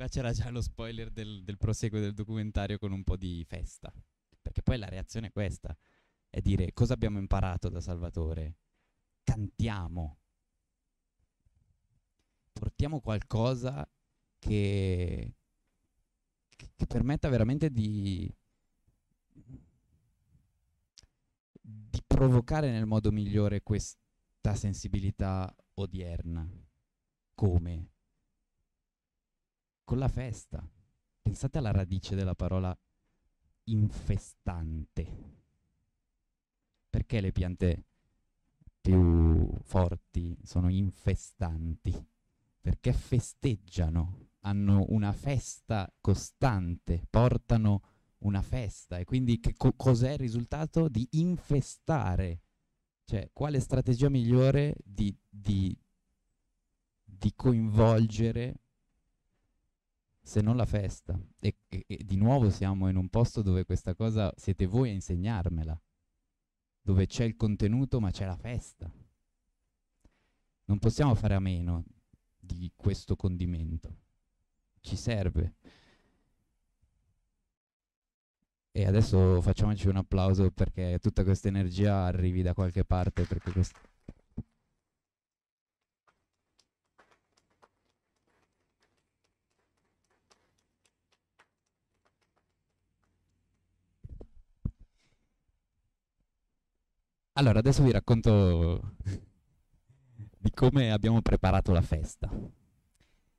qua c'era già lo spoiler del, del proseguo del documentario con un po' di festa. Perché poi la reazione è questa, è dire cosa abbiamo imparato da Salvatore? Cantiamo, portiamo qualcosa che, che permetta veramente di, di provocare nel modo migliore questa sensibilità odierna. Come? con la festa. Pensate alla radice della parola infestante. Perché le piante più forti sono infestanti? Perché festeggiano, hanno una festa costante, portano una festa e quindi che co- cos'è il risultato? Di infestare. Cioè, quale strategia migliore di, di, di coinvolgere se non la festa. E, e, e, di nuovo siamo in un posto dove questa cosa siete voi a insegnarmela, dove c'è il contenuto ma c'è la festa. Non possiamo fare a meno di questo condimento, ci serve. E adesso facciamoci un applauso perché tutta questa energia arrivi da qualche parte, perché questo... Allora, adesso vi racconto di come abbiamo preparato la festa,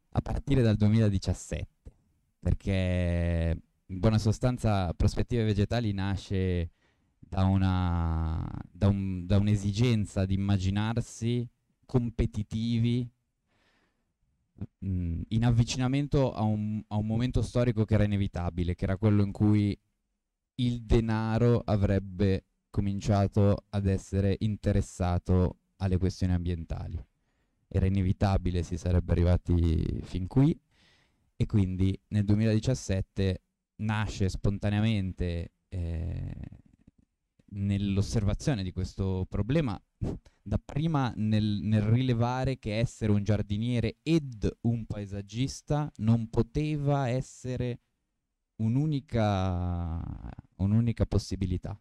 a partire dal 2017, perché in buona sostanza Prospettive Vegetali nasce da, una, da, un, da un'esigenza di immaginarsi competitivi mh, mm, in avvicinamento a un, a un momento storico che era inevitabile, che era quello in cui il denaro avrebbe cominciato ad essere interessato alle questioni ambientali. Era inevitabile, si sarebbe arrivati fin qui e quindi nel 2017 nasce spontaneamente eh, nell'osservazione di questo problema, dapprima nel, nel rilevare che essere un giardiniere ed un paesaggista non poteva essere un'unica, un'unica possibilità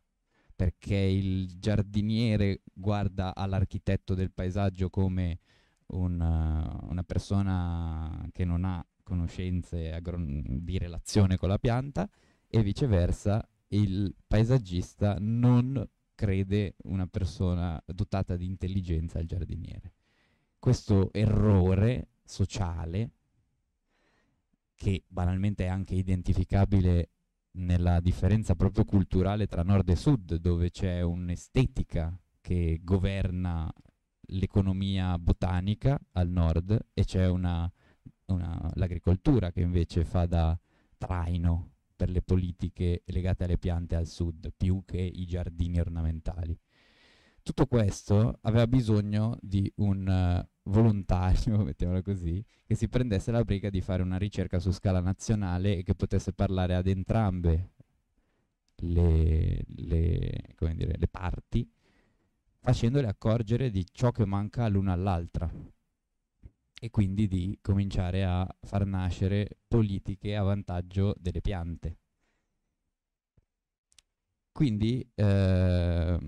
perché il giardiniere guarda all'architetto del paesaggio come una, eh, una persona che non ha conoscenze di relazione con la pianta e viceversa il paesaggista non crede una persona dotata di intelligenza al giardiniere. Questo errore sociale, che banalmente è anche identificabile nella differenza proprio culturale tra nord e sud, dove c'è un'estetica che governa l'economia botanica al nord e c'è una, una, l'agricoltura che invece fa da traino per le politiche legate alle piante al sud, più che i giardini ornamentali. Tutto questo aveva bisogno di un volontario, mettiamola così, che si prendesse la briga di fare una ricerca su scala nazionale e che potesse parlare ad entrambe le, le, dire, le parti, facendole accorgere di ciò che manca l'una all'altra e quindi di cominciare a far nascere politiche a vantaggio delle piante. Quindi eh,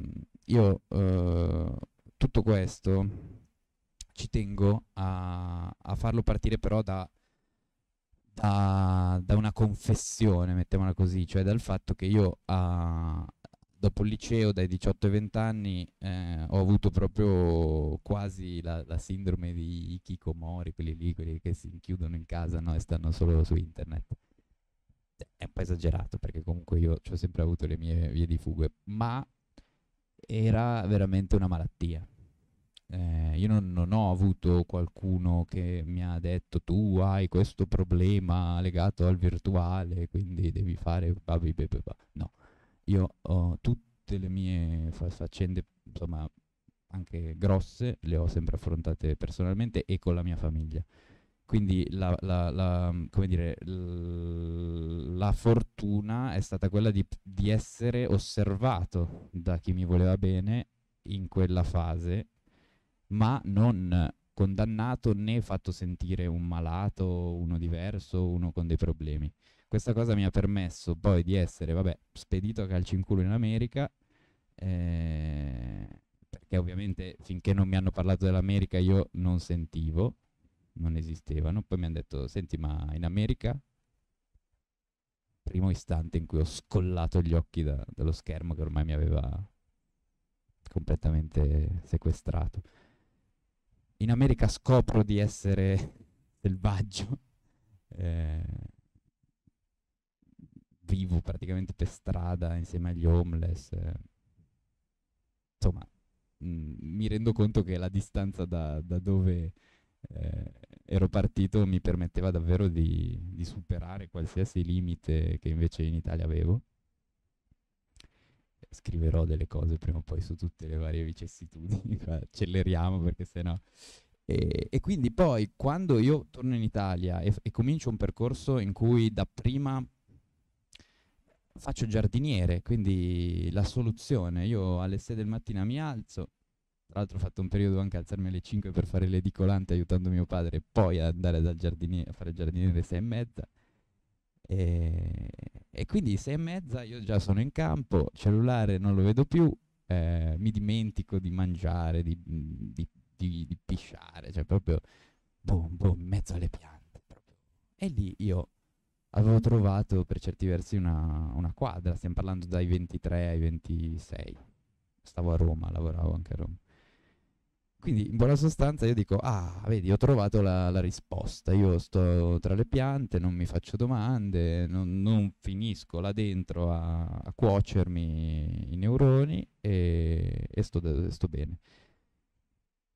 io eh, tutto questo ci tengo a, a farlo partire però da, da, da, una confessione, mettiamola così, cioè dal fatto che io a, dopo il liceo, dai 18 ai 20 anni, eh, ho avuto proprio quasi la, la sindrome di Kikomori, quelli lì, quelli che si chiudono in casa no, e stanno solo su internet. Cioè, è un po' esagerato perché comunque io ho sempre avuto le mie vie di fuga, ma era veramente una malattia eh, io non, non, ho avuto qualcuno che mi ha detto tu hai questo problema legato al virtuale, quindi devi fare... No, io ho tutte le mie faccende, insomma, anche grosse, le ho sempre affrontate personalmente e con la mia famiglia. Quindi la, la, la come dire, la fortuna è stata quella di, di essere osservato da chi mi voleva bene in quella fase ma non condannato né fatto sentire un malato, uno diverso, uno con dei problemi. Questa cosa mi ha permesso poi di essere, vabbè, spedito a calci in culo in America, eh, perché ovviamente finché non mi hanno parlato dell'America io non sentivo, non esistevano, poi mi hanno detto, senti ma in America? Primo istante in cui ho scollato gli occhi da, dallo schermo che ormai mi aveva completamente sequestrato in America scopro di essere selvaggio, eh, vivo praticamente per strada insieme agli homeless, eh. insomma mh, mm, mi rendo conto che la distanza da, da dove eh, ero partito mi permetteva davvero di, di superare qualsiasi limite che invece in Italia avevo scriverò delle cose prima o poi su tutte le varie vicissitudini, acceleriamo perché sennò... E, e quindi poi quando io torno in Italia e, e comincio un percorso in cui dapprima faccio giardiniere, quindi la soluzione, io alle 6 del mattina mi alzo, tra l'altro ho fatto un periodo anche alzarmi alle 5 per fare l'edicolante aiutando mio padre e poi andare dal giardiniere a fare il giardiniere 6 e mezza. E, e quindi sei e mezza io già sono in campo, cellulare non lo vedo più, eh, mi dimentico di mangiare, di, di, di, di pisciare, cioè proprio boom, boom, in mezzo alle piante. Proprio. E lì io avevo trovato per certi versi una, una, quadra, stiamo parlando dai 23 ai 26. Stavo a Roma, lavoravo anche a Roma. Quindi in buona sostanza io dico, ah, vedi, ho trovato la, la risposta, io sto tra le piante, non mi faccio domande, non, non finisco là dentro a, a, cuocermi i neuroni e, e sto, sto bene.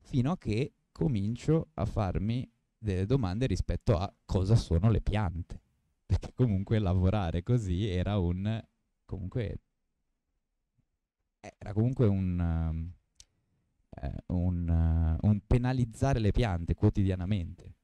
Fino a che comincio a farmi delle domande rispetto a cosa sono le piante, perché comunque lavorare così era un... comunque... era comunque un um, eh, un, eh, un penalizzare le piante quotidianamente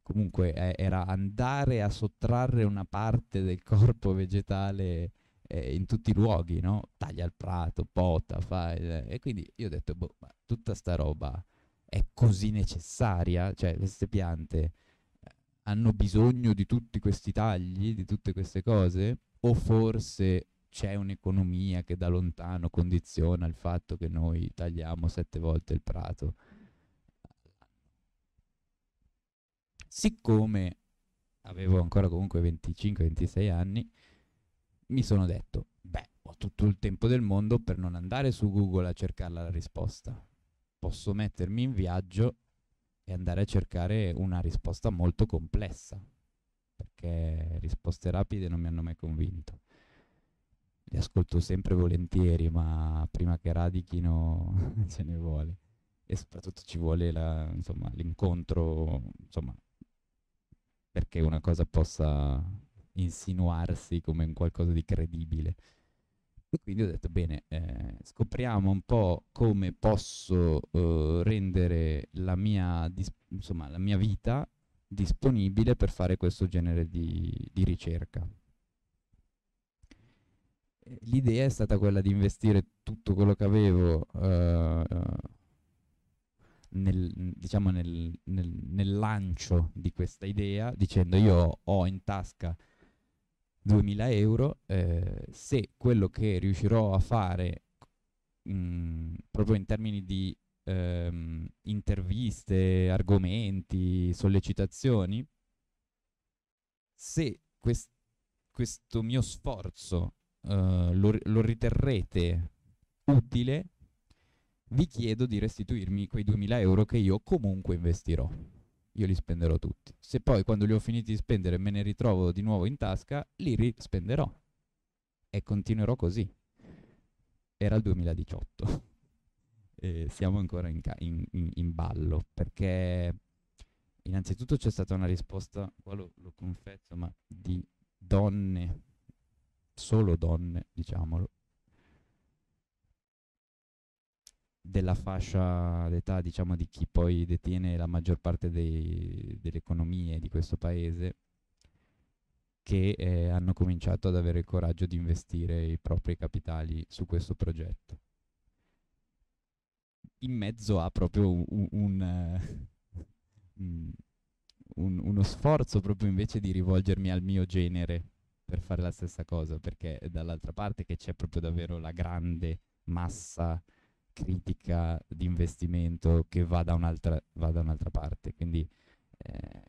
comunque eh, era andare a sottrarre una parte del corpo vegetale eh, in tutti i luoghi, no? Taglia il prato, pota, fa... Eh, e quindi io ho detto, boh, ma tutta sta roba è così necessaria? Cioè, queste piante eh, hanno bisogno di tutti questi tagli, di tutte queste cose? O forse c'è un'economia che da lontano condiziona il fatto che noi tagliamo sette volte il prato. Siccome avevo ancora comunque 25-26 anni, mi sono detto, beh, ho tutto il tempo del mondo per non andare su Google a cercare la risposta. Posso mettermi in viaggio e andare a cercare una risposta molto complessa, perché risposte rapide non mi hanno mai convinto li ascolto sempre volentieri, ma prima che radichino ce ne vuole. E soprattutto ci vuole la, insomma, l'incontro, insomma, perché una cosa possa insinuarsi come un qualcosa di credibile. E quindi ho detto, bene, eh, scopriamo un po' come posso eh, rendere la mia, dis- insomma, la mia, vita disponibile per fare questo genere di, di ricerca l'idea è stata quella di investire tutto quello che avevo uh, nel, diciamo nel, nel, nel, lancio di questa idea dicendo io ho in tasca 2000 euro, eh, se quello che riuscirò a fare mh, proprio in termini di ehm, interviste, argomenti, sollecitazioni, se quest questo mio sforzo eh, lo, lo riterrete utile, vi chiedo di restituirmi quei 2000 euro che io comunque investirò. Io li spenderò tutti. Se poi quando li ho finiti di spendere me ne ritrovo di nuovo in tasca, li rispenderò. E continuerò così. Era il 2018. e siamo ancora in, ca- in, in, in, ballo. Perché innanzitutto c'è stata una risposta, qua lo, lo confesso, ma di donne solo donne, diciamolo, della fascia d'età, diciamo, di chi poi detiene la maggior parte dei, delle economie di questo paese, che eh, hanno cominciato ad avere il coraggio di investire i propri capitali su questo progetto. In mezzo a proprio un, un, un, uno sforzo proprio invece di rivolgermi al mio genere per fare la stessa cosa, perché è dall'altra parte che c'è proprio davvero la grande massa critica di investimento che va da un'altra, va da un'altra parte. Quindi, eh,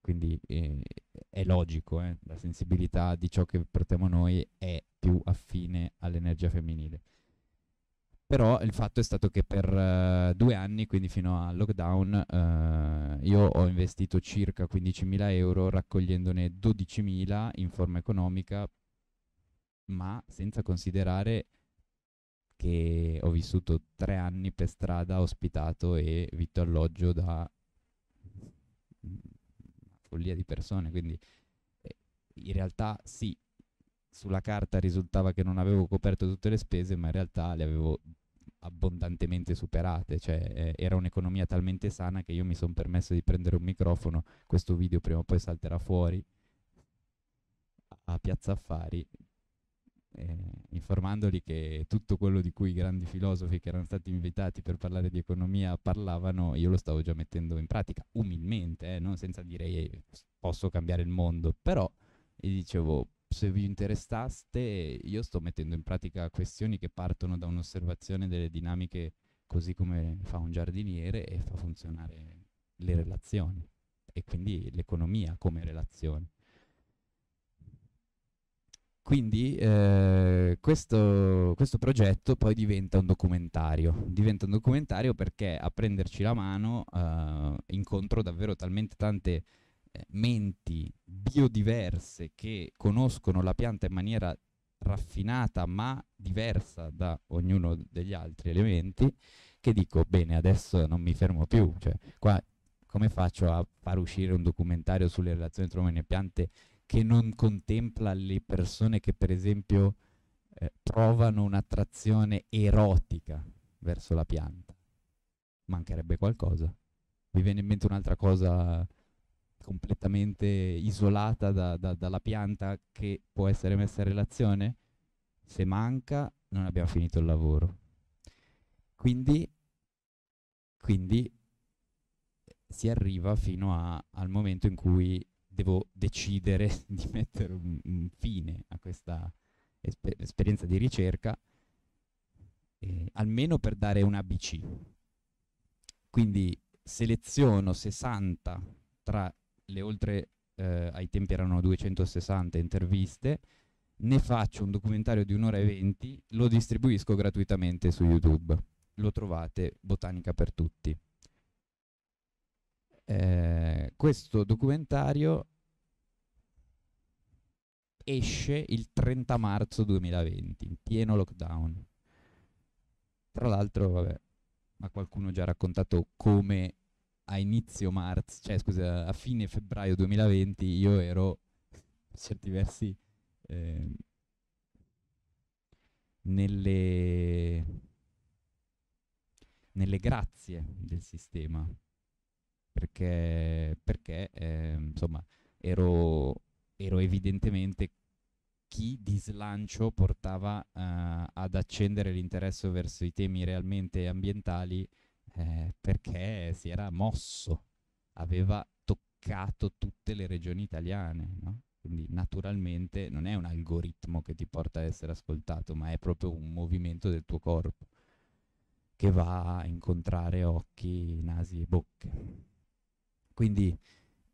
quindi eh, è logico, eh? la sensibilità di ciò che portiamo noi è più affine all'energia femminile però il fatto è stato che per uh, due anni, quindi fino al lockdown, uh, io ho investito circa 15.000 euro raccogliendone 12.000 in forma economica, ma senza considerare che ho vissuto tre anni per strada, ospitato e vitto alloggio da una follia di persone, quindi eh, in realtà sì, sulla carta risultava che non avevo coperto tutte le spese, ma in realtà le avevo abbondantemente superate, cioè eh, era un'economia talmente sana che io mi sono permesso di prendere un microfono, questo video prima o poi salterà fuori a Piazza Affari, eh, informandoli che tutto quello di cui i grandi filosofi che erano stati invitati per parlare di economia parlavano, io lo stavo già mettendo in pratica, umilmente, eh, non senza dire eh, posso cambiare il mondo, però gli dicevo se vi interessaste, io sto mettendo in pratica questioni che partono da un'osservazione delle dinamiche così come fa un giardiniere e fa funzionare le relazioni e quindi l'economia come relazione. Quindi eh, questo, questo, progetto poi diventa un documentario, diventa un documentario perché a prenderci la mano eh, incontro davvero talmente tante menti biodiverse che conoscono la pianta in maniera raffinata ma diversa da ognuno degli altri elementi che dico bene adesso non mi fermo più cioè qua come faccio a far uscire un documentario sulle relazioni tra uomini e piante che non contempla le persone che per esempio eh, provano un'attrazione erotica verso la pianta mancherebbe qualcosa vi viene in mente un'altra cosa completamente isolata da, da, dalla pianta che può essere messa in relazione? Se manca, non abbiamo finito il lavoro. Quindi, quindi si arriva fino a, al momento in cui devo decidere di mettere un, un fine a questa esper esperienza di ricerca, eh, almeno per dare un ABC. Quindi seleziono 60 tra le oltre, eh, ai tempi erano 260 interviste, ne faccio un documentario di un'ora e venti, lo distribuisco gratuitamente su YouTube. Lo trovate, Botanica per tutti. Eh, questo documentario esce il 30 marzo 2020, in pieno lockdown. Tra l'altro, vabbè, ma qualcuno ha già raccontato come a inizio marzo, cioè scusa, a fine febbraio 2020 io ero per certi versi eh, nelle, nelle grazie del sistema perché, perché eh, insomma ero, ero, evidentemente chi di slancio portava eh, ad accendere l'interesse verso i temi realmente ambientali eh, perché si era mosso, aveva toccato tutte le regioni italiane, no? Quindi naturalmente non è un algoritmo che ti porta ad essere ascoltato, ma è proprio un movimento del tuo corpo che va a incontrare occhi, nasi e bocche. Quindi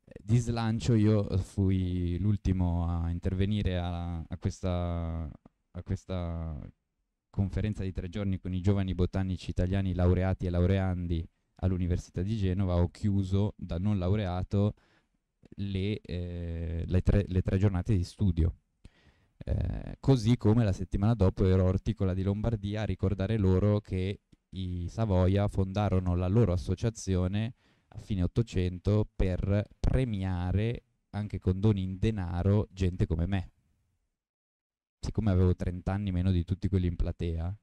eh, di slancio io fui l'ultimo a intervenire a, a, questa, a questa conferenza di tre giorni con i giovani botanici italiani laureati e laureandi all'Università di Genova ho chiuso da non laureato le, eh, le, tre, le tre, giornate di studio. Eh, così come la settimana dopo ero a Orticola di Lombardia a ricordare loro che i Savoia fondarono la loro associazione a fine 800 per premiare anche con doni in denaro gente come me siccome avevo 30 anni meno di tutti quelli in platea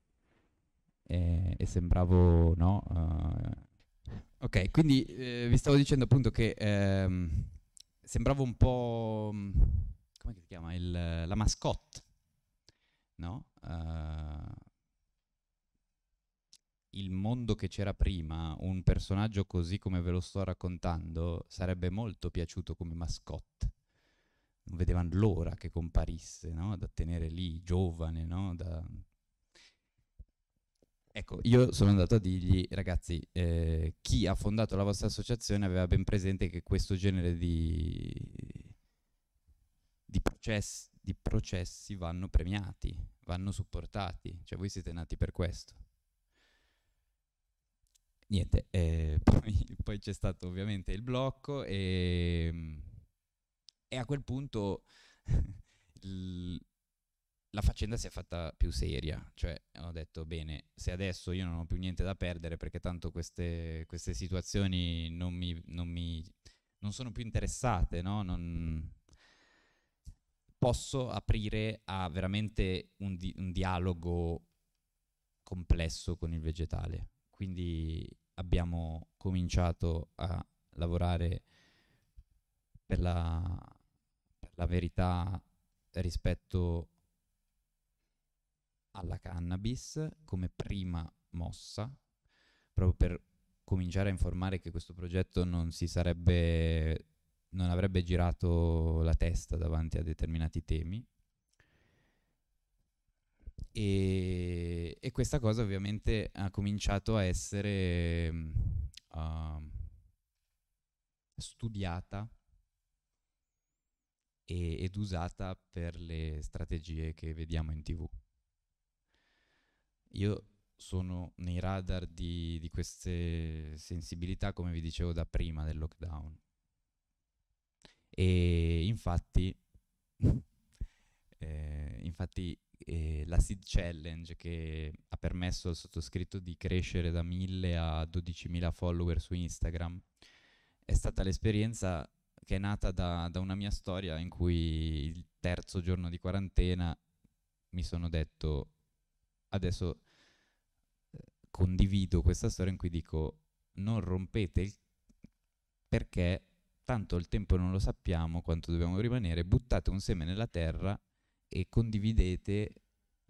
e, e sembravo, no? Uh, ok, quindi eh, vi stavo dicendo appunto che ehm, sembravo un po'... Mm, come si chiama? Il, la mascotte, no? Uh, il mondo che c'era prima, un personaggio così come ve lo sto raccontando, sarebbe molto piaciuto come mascotte non vedevano l'ora che comparisse, no? da tenere lì giovane. No? Da... Ecco, io sono andato a dirgli, ragazzi, eh, chi ha fondato la vostra associazione aveva ben presente che questo genere di, di, process... di processi vanno premiati, vanno supportati, cioè voi siete nati per questo niente, eh, poi, poi c'è stato ovviamente il blocco e e a quel punto la faccenda si è fatta più seria, cioè ho detto bene, se adesso io non ho più niente da perdere perché tanto queste, queste situazioni non mi, non mi, non sono più interessate, no? non... posso aprire a veramente un, di- un dialogo complesso con il vegetale. Quindi abbiamo cominciato a lavorare per la, per la verità rispetto alla cannabis come prima mossa, proprio per cominciare a informare che questo progetto non si sarebbe non avrebbe girato la testa davanti a determinati temi. E, e questa cosa ovviamente ha cominciato a essere uh, studiata e, ed usata per le strategie che vediamo in tv. Io sono nei radar di, di queste sensibilità, come vi dicevo, da prima del lockdown. E infatti, eh, infatti eh, la Seed Challenge che ha permesso al sottoscritto di crescere da 1000 a 12.000 follower su Instagram è stata l'esperienza che è nata da, da una mia storia in cui il terzo giorno di quarantena mi sono detto adesso eh, condivido questa storia in cui dico non rompete il perché tanto il tempo non lo sappiamo quanto dobbiamo rimanere, buttate un seme nella terra e condividete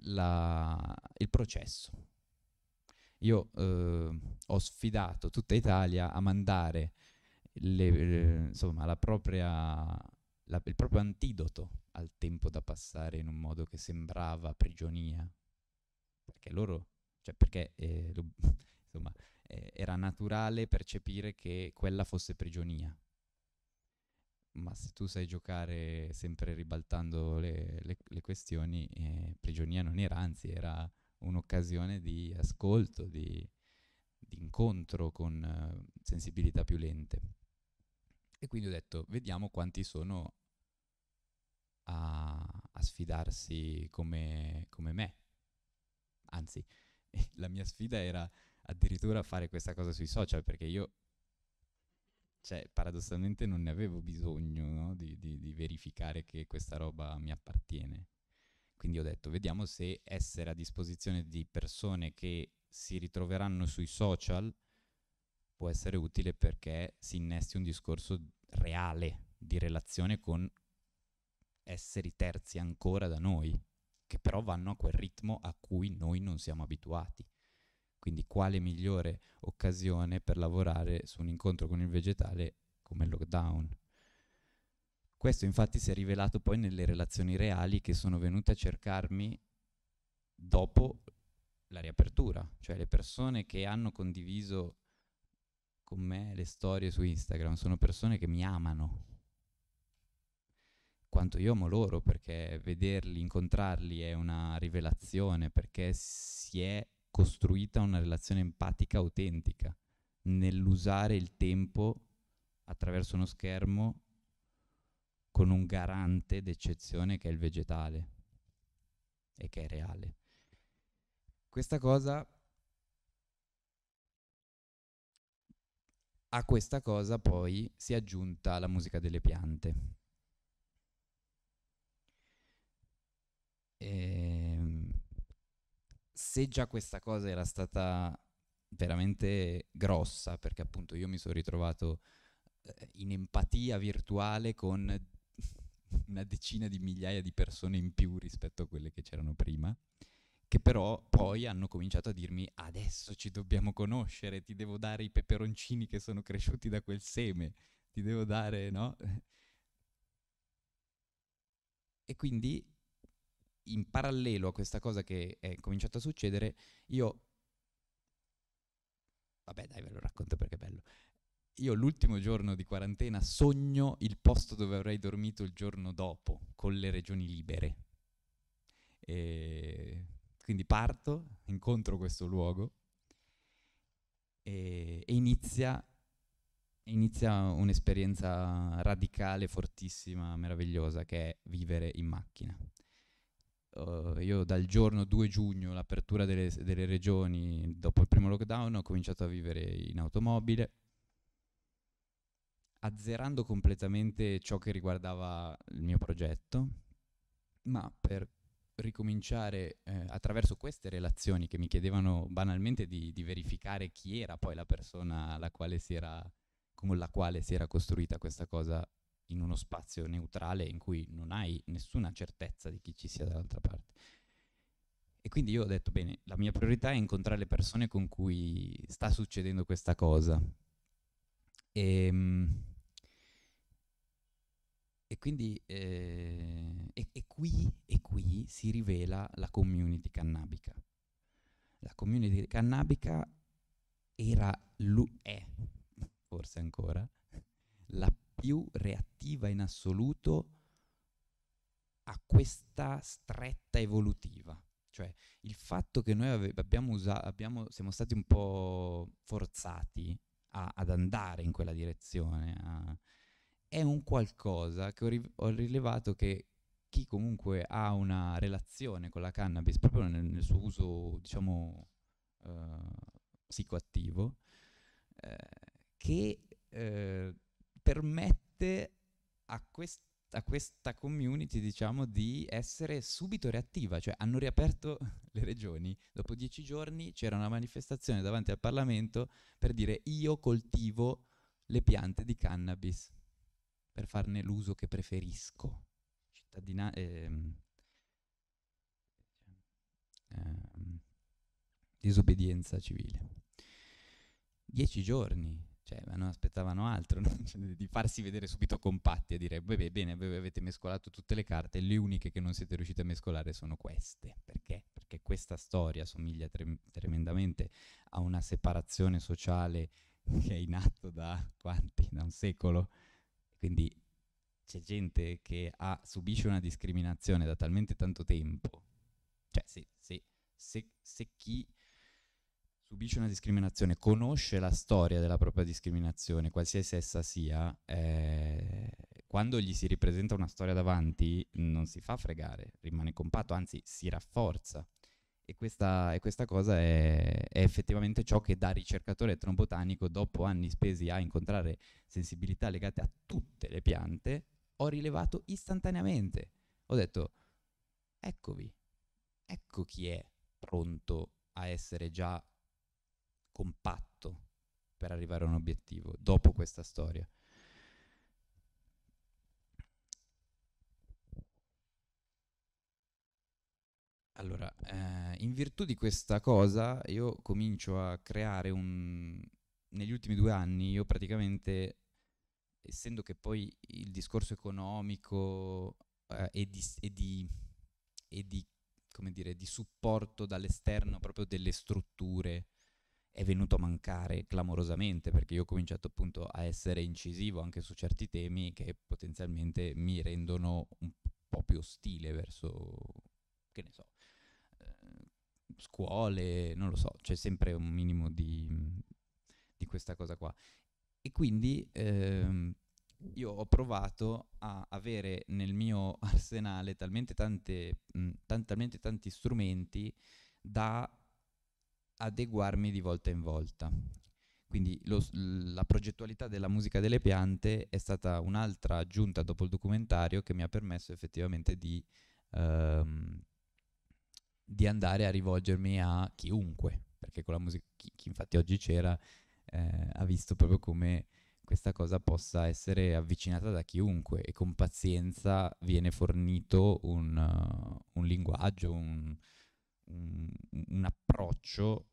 la, il processo. Io eh, ho sfidato tutta Italia a mandare le, insomma, la propria, la, il proprio antidoto al tempo da passare in un modo che sembrava prigionia, perché loro, cioè perché eh, lo, insomma, eh, era naturale percepire che quella fosse prigionia. Ma se tu sai giocare sempre ribaltando le, le, le questioni, eh, prigionia non era, anzi era un'occasione di ascolto, di, di incontro con eh, sensibilità più lente. E quindi ho detto, vediamo quanti sono a, a sfidarsi come, come me. Anzi, la mia sfida era addirittura fare questa cosa sui social, perché io cioè, paradossalmente non ne avevo bisogno no? di, di, di, verificare che questa roba mi appartiene. Quindi ho detto, vediamo se essere a disposizione di persone che si ritroveranno sui social può essere utile perché si innesti un discorso reale di relazione con esseri terzi ancora da noi, che però vanno a quel ritmo a cui noi non siamo abituati. Quindi quale migliore occasione per lavorare su un incontro con il vegetale come il lockdown? Questo infatti si è rivelato poi nelle relazioni reali che sono venute a cercarmi dopo la riapertura, cioè le persone che hanno condiviso con me le storie su Instagram, sono persone che mi amano quanto io amo loro perché vederli, incontrarli è una rivelazione perché si è costruita una relazione empatica autentica nell'usare il tempo attraverso uno schermo con un garante d'eccezione che è il vegetale e che è reale. Questa cosa A questa cosa poi si è aggiunta la musica delle piante. E ehm, se già questa cosa era stata veramente grossa, perché appunto io mi sono ritrovato eh, in empatia virtuale con una decina di migliaia di persone in più rispetto a quelle che c'erano prima, che però poi hanno cominciato a dirmi adesso ci dobbiamo conoscere, ti devo dare i peperoncini che sono cresciuti da quel seme, ti devo dare, no? E quindi in parallelo a questa cosa che è cominciata a succedere, io... Vabbè dai, ve lo racconto perché è bello. Io l'ultimo giorno di quarantena sogno il posto dove avrei dormito il giorno dopo, con le regioni libere. E quindi parto, incontro questo luogo e, e inizia, inizia un'esperienza radicale, fortissima, meravigliosa, che è vivere in macchina. Uh, io dal giorno 2 giugno, l'apertura delle, delle, regioni, dopo il primo lockdown, ho cominciato a vivere in automobile, azzerando completamente ciò che riguardava il mio progetto, ma per ricominciare eh, attraverso queste relazioni che mi chiedevano banalmente di, di, verificare chi era poi la persona la quale si era, con la quale si era costruita questa cosa in uno spazio neutrale in cui non hai nessuna certezza di chi ci sia dall'altra parte. E quindi io ho detto, bene, la mia priorità è incontrare le persone con cui sta succedendo questa cosa. E, ehm, e quindi eh, e, e qui, e qui si rivela la community cannabica. La community cannabica era, è, forse ancora, la più reattiva in assoluto a questa stretta evolutiva. Cioè il fatto che noi ave- abbiamo usa- abbiamo, siamo stati un po' forzati a- ad andare in quella direzione, a- è un qualcosa che ho, ri- ho rilevato che chi comunque ha una relazione con la cannabis, proprio nel, nel suo uso, diciamo, eh, psicoattivo, eh, che eh, permette a, quest- a, questa community, diciamo, di essere subito reattiva, cioè hanno riaperto le regioni, dopo dieci giorni c'era una manifestazione davanti al Parlamento per dire io coltivo le piante di cannabis per farne l'uso che preferisco. Cittadina- ehm, ehm, disobbedienza civile. Dieci giorni, cioè, ma non aspettavano altro, cioè, di farsi vedere subito compatti e dire, beh, bene, avete mescolato tutte le carte, le uniche che non siete riusciti a mescolare sono queste. Perché? Perché questa storia somiglia tre- tremendamente a una separazione sociale che è in atto da quanti? Da un secolo? Quindi c'è gente che ha, subisce una discriminazione da talmente tanto tempo, cioè se, se, se, se chi subisce una discriminazione conosce la storia della propria discriminazione, qualsiasi essa sia, eh, quando gli si ripresenta una storia davanti non si fa fregare, rimane compatto, anzi si rafforza. E questa, e questa cosa è, è, effettivamente ciò che da ricercatore etnobotanico, dopo anni spesi a incontrare sensibilità legate a tutte le piante, ho rilevato istantaneamente. Ho detto, eccovi, ecco chi è pronto a essere già compatto per arrivare a un obiettivo dopo questa storia. Allora, eh, in virtù di questa cosa io comincio a creare un... Negli ultimi due anni io praticamente, essendo che poi il discorso economico eh, e, di, e, di, e di, come dire, di supporto dall'esterno proprio delle strutture è venuto a mancare clamorosamente perché io ho cominciato appunto a essere incisivo anche su certi temi che potenzialmente mi rendono un po' più ostile verso, che ne so, scuole, non lo so, c'è sempre un minimo di, di questa cosa qua. E quindi ehm, io ho provato a avere nel mio arsenale talmente, tante, mh, tan- talmente tanti strumenti da adeguarmi di volta in volta. Quindi lo, la progettualità della musica delle piante è stata un'altra aggiunta dopo il documentario che mi ha permesso effettivamente di ehm, di andare a rivolgermi a chiunque, perché con la musica, chi, chi infatti oggi c'era, eh, ha visto proprio come questa cosa possa essere avvicinata da chiunque e con pazienza viene fornito un, uh, un linguaggio, un, un, un approccio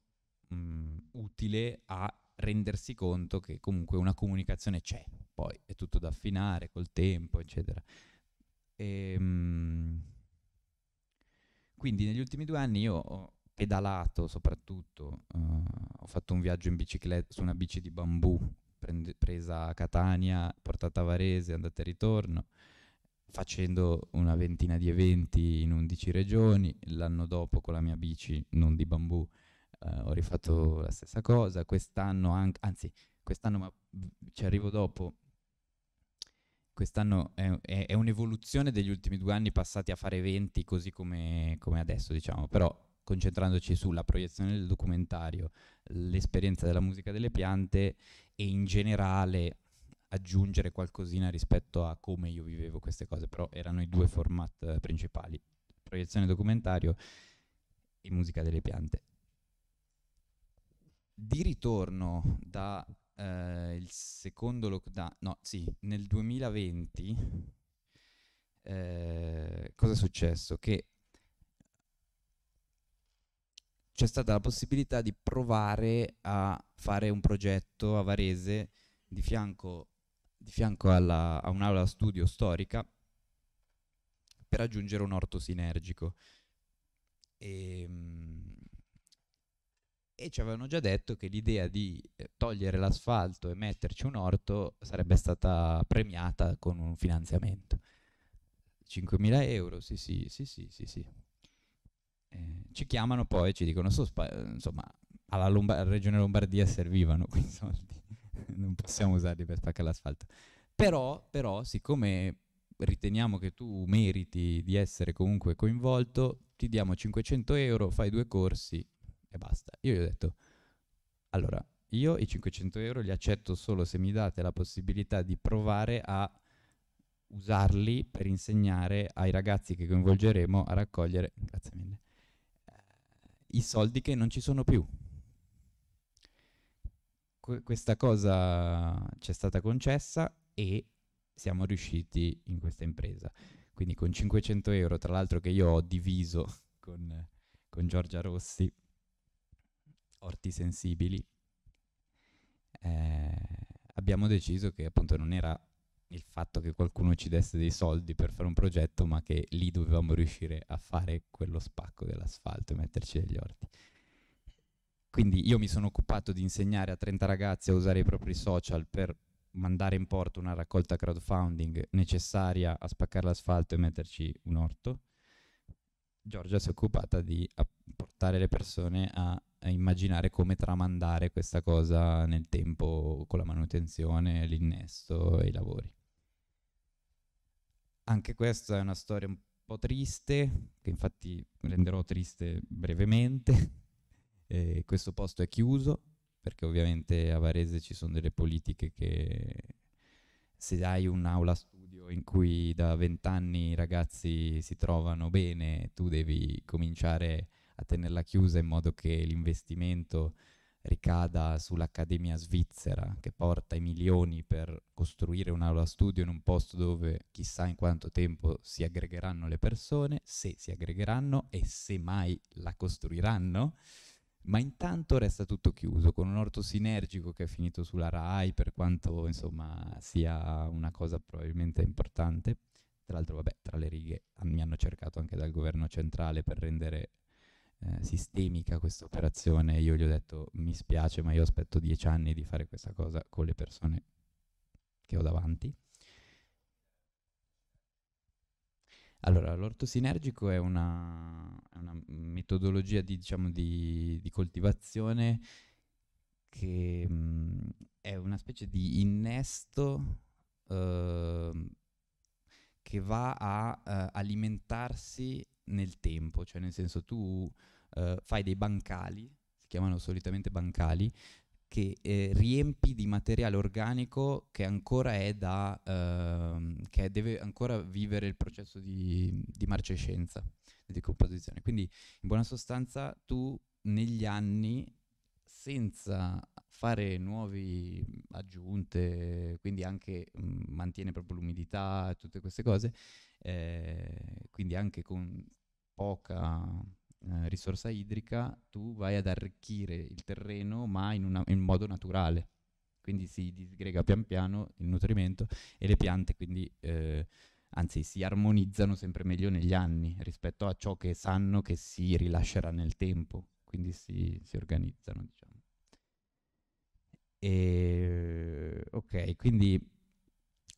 um, utile a rendersi conto che comunque una comunicazione c'è, poi è tutto da affinare col tempo, eccetera. E, um, quindi negli ultimi due anni io ho pedalato soprattutto, uh, ho fatto un viaggio in bicicletta su una bici di bambù prende, presa a Catania, portata a Varese, andata e ritorno, facendo una ventina di eventi in 11 regioni, l'anno dopo con la mia bici non di bambù uh, ho rifatto la stessa cosa, quest'anno anche, anzi quest'anno ma ci arrivo dopo, quest'anno è, è, è, un'evoluzione degli ultimi due anni passati a fare eventi così come, come adesso, diciamo, però concentrandoci sulla proiezione del documentario, l'esperienza della musica delle piante e in generale aggiungere qualcosina rispetto a come io vivevo queste cose, però erano i due format eh, principali, proiezione documentario e musica delle piante. Di ritorno da eh, il secondo lockdown, no, sì, nel 2020, eh, cosa è successo? Che c'è stata la possibilità di provare a fare un progetto a Varese di fianco, di fianco alla, a un'aula studio storica per aggiungere un orto sinergico. E, ehm, mh, e ci avevano già detto che l'idea di eh, togliere l'asfalto e metterci un orto sarebbe stata premiata con un finanziamento. 5.000 euro, sì sì, sì sì, sì sì. Eh, ci chiamano poi e ci dicono, insomma, alla Lomba- regione Lombardia servivano quei soldi, non possiamo usarli per spaccare l'asfalto. Però, però, siccome riteniamo che tu meriti di essere comunque coinvolto, ti diamo 500 euro, fai due corsi e basta. Io gli ho detto, allora, io i 500 euro li accetto solo se mi date la possibilità di provare a usarli per insegnare ai ragazzi che coinvolgeremo a raccogliere mille, eh, i soldi che non ci sono più. questa cosa ci è stata concessa e siamo riusciti in questa impresa. Quindi con 500 euro, tra l'altro che io ho diviso con, con Giorgia Rossi, orti sensibili, eh, abbiamo deciso che appunto non era il fatto che qualcuno ci desse dei soldi per fare un progetto, ma che lì dovevamo riuscire a fare quello spacco dell'asfalto e metterci degli orti. Quindi io mi sono occupato di insegnare a 30 ragazzi a usare i propri social per mandare in porto una raccolta crowdfunding necessaria a spaccare l'asfalto e metterci un orto. Giorgia si è occupata di portare le persone a immaginare come tramandare questa cosa nel tempo con la manutenzione, l'innesto e i lavori. Anche questa è una storia un po' triste, che infatti renderò triste brevemente. eh, questo posto è chiuso perché ovviamente a Varese ci sono delle politiche che se hai un'aula studio in cui da vent'anni i ragazzi si trovano bene, tu devi cominciare a a tenerla chiusa in modo che l'investimento ricada sull'Accademia Svizzera che porta i milioni per costruire un'aula studio in un posto dove chissà in quanto tempo si aggregheranno le persone, se si aggregheranno e se mai la costruiranno, ma intanto resta tutto chiuso con un orto sinergico che è finito sulla RAI per quanto insomma sia una cosa probabilmente importante. Tra l'altro, vabbè, tra le righe mi hanno cercato anche dal governo centrale per rendere eh, sistemica questa operazione. Io gli ho detto mi spiace ma io aspetto dieci anni di fare questa cosa con le persone che ho davanti. Allora, l'orto sinergico è una, una metodologia di, diciamo, di, di coltivazione che mh, mm, è una specie di innesto eh, che va a eh, alimentarsi nel tempo, cioè nel senso tu eh, fai dei bancali, si chiamano solitamente bancali, che eh, riempi di materiale organico che ancora è da ehm, che deve ancora vivere il processo di, di marcescenza di decomposizione. Quindi, in buona sostanza, tu negli anni senza fare nuove aggiunte, quindi anche mh, mm, mantiene proprio l'umidità, e tutte queste cose, eh, quindi anche con poca eh, risorsa idrica tu vai ad arricchire il terreno ma in, una, in modo naturale. Quindi si disgrega pian piano il nutrimento e le piante quindi eh, anzi si armonizzano sempre meglio negli anni rispetto a ciò che sanno che si rilascerà nel tempo, quindi si, si organizzano, diciamo. E, ok, quindi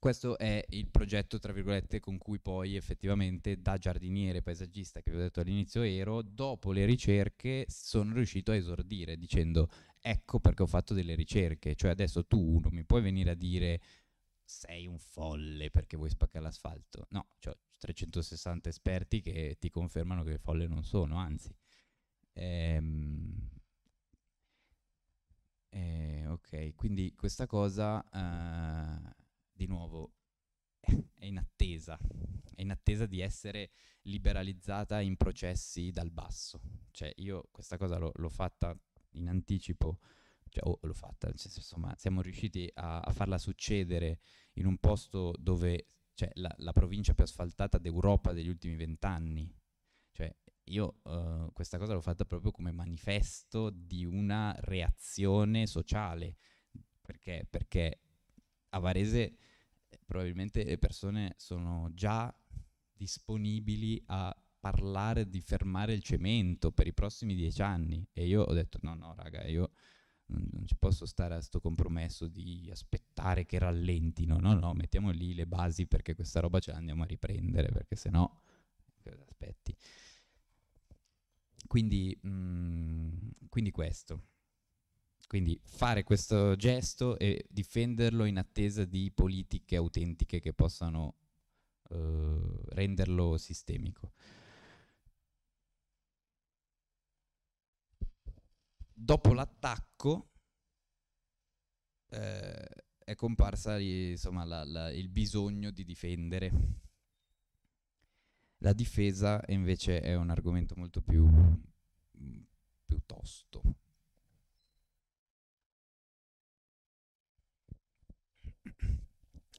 questo è il progetto, tra virgolette, con cui poi effettivamente da giardiniere paesaggista che vi ho detto all'inizio ero, dopo le ricerche sono riuscito a esordire dicendo ecco perché ho fatto delle ricerche, cioè adesso tu non mi puoi venire a dire sei un folle perché vuoi spaccare l'asfalto. No, cioè 360 esperti che ti confermano che folle non sono, anzi. Ehm, eh, ok, quindi questa cosa uh, di nuovo è in attesa, è in attesa di essere liberalizzata in processi dal basso. Cioè io questa cosa l'ho, l'ho fatta in anticipo, cioè oh, l'ho fatta, cioè, insomma siamo riusciti a, a, farla succedere in un posto dove cioè, la, la provincia più asfaltata d'Europa degli ultimi vent'anni. Cioè io uh, questa cosa l'ho fatta proprio come manifesto di una reazione sociale. Perché? Perché a Varese eh, probabilmente le persone sono già disponibili a parlare di fermare il cemento per i prossimi dieci anni e io ho detto no no raga io non ci posso stare a sto compromesso di aspettare che rallentino no no mettiamo lì le basi perché questa roba ce la andiamo a riprendere perché se no aspetti quindi, mh, mm, quindi questo quindi fare questo gesto e difenderlo in attesa di politiche autentiche che possano eh, renderlo sistemico. Dopo l'attacco eh, è comparsa insomma, la, la, il bisogno di difendere. La difesa invece è un argomento molto più, più tosto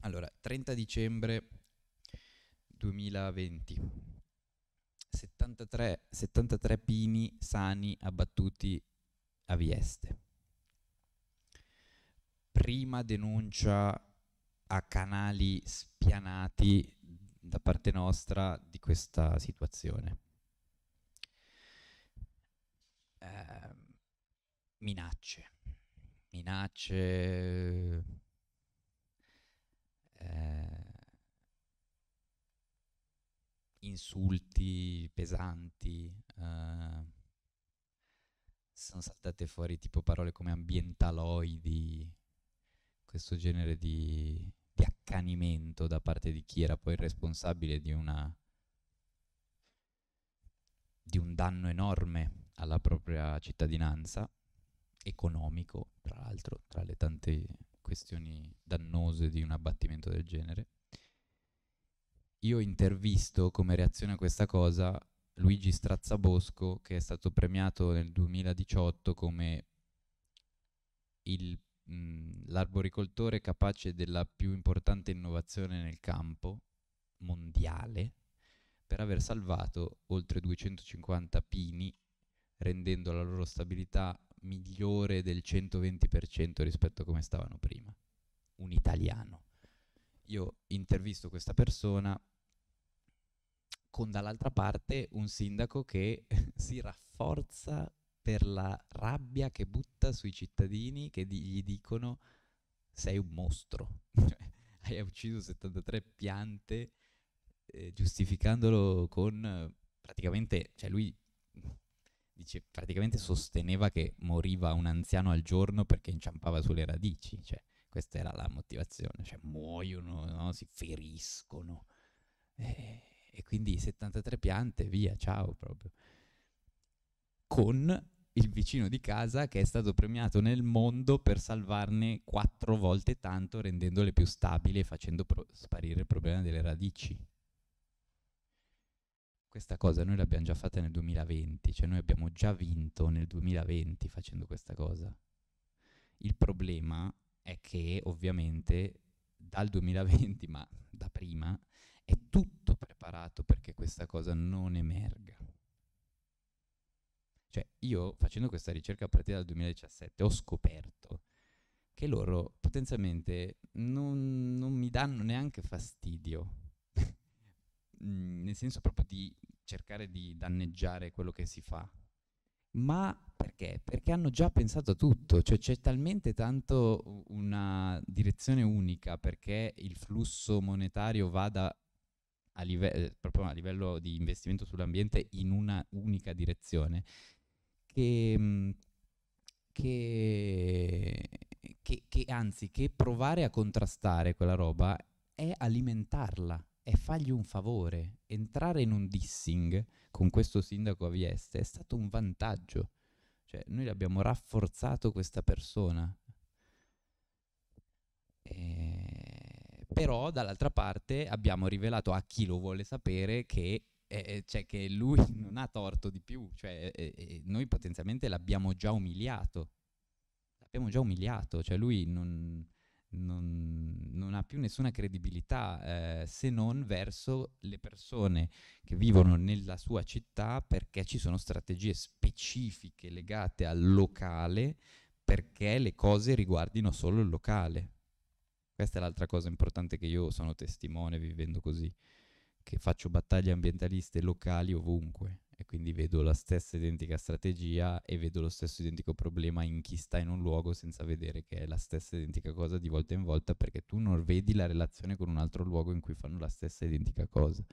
Allora, 30 dicembre 2020, 73, 73 pini sani abbattuti a Vieste. Prima denuncia a canali spianati da parte nostra di questa situazione. Eh, minacce, minacce eh, insulti pesanti, eh, sono saltate fuori tipo parole come ambientaloidi, questo genere di, di accanimento da parte di chi era poi il responsabile di una di un danno enorme alla propria cittadinanza, economico, tra l'altro, tra le tante questioni dannose di un abbattimento del genere. Io ho intervisto come reazione a questa cosa Luigi Strazzabosco, che è stato premiato nel 2018 come il, mh, l'arboricoltore capace della più importante innovazione nel campo mondiale per aver salvato oltre 250 pini, rendendo la loro stabilità migliore del 120% rispetto a come stavano prima. Un italiano. Io intervisto questa persona con dall'altra parte un sindaco che si rafforza per la rabbia che butta sui cittadini che di- gli dicono sei un mostro, hai ucciso 73 piante eh, giustificandolo con eh, praticamente, cioè lui dice, praticamente sosteneva che moriva un anziano al giorno perché inciampava sulle radici, cioè, questa era la motivazione, cioè muoiono, no? si feriscono. E, e quindi 73 piante, via, ciao proprio. Con il vicino di casa che è stato premiato nel mondo per salvarne quattro volte tanto rendendole più stabili e facendo pro- sparire il problema delle radici questa cosa noi l'abbiamo già fatta nel 2020, cioè noi abbiamo già vinto nel 2020 facendo questa cosa. Il problema è che ovviamente dal 2020, ma da prima, è tutto preparato perché questa cosa non emerga. Cioè io facendo questa ricerca a partire dal 2017 ho scoperto che loro potenzialmente non, non mi danno neanche fastidio Mhmm, nel senso proprio di cercare di danneggiare quello che si fa. Ma perché? Perché hanno già pensato a tutto, cioè c'è talmente tanto una direzione unica perché il flusso monetario vada a live- eh, proprio a livello di investimento sull'ambiente in una unica direzione che, mhmm, che, che, che anziché provare a contrastare quella roba è alimentarla è fargli un favore. Entrare in un dissing con questo sindaco a Vieste è stato un vantaggio. Cioè, noi abbiamo rafforzato questa persona. E... Eh, però, dall'altra parte, abbiamo rivelato a chi lo vuole sapere che, eh, eh cioè, che lui non ha torto di più. Cioè, eh, eh, noi potenzialmente l'abbiamo già umiliato. L'abbiamo già umiliato. Cioè, lui non non, non ha più nessuna credibilità eh, se non verso le persone che vivono nella sua città perché ci sono strategie specifiche legate al locale perché le cose riguardino solo il locale. Questa è l'altra cosa importante che io sono testimone vivendo così, che faccio battaglie ambientaliste locali ovunque e quindi vedo la stessa identica strategia e vedo lo stesso identico problema in chi sta in un luogo senza vedere che è la stessa identica cosa di volta in volta perché tu non vedi la relazione con un altro luogo in cui fanno la stessa identica cosa.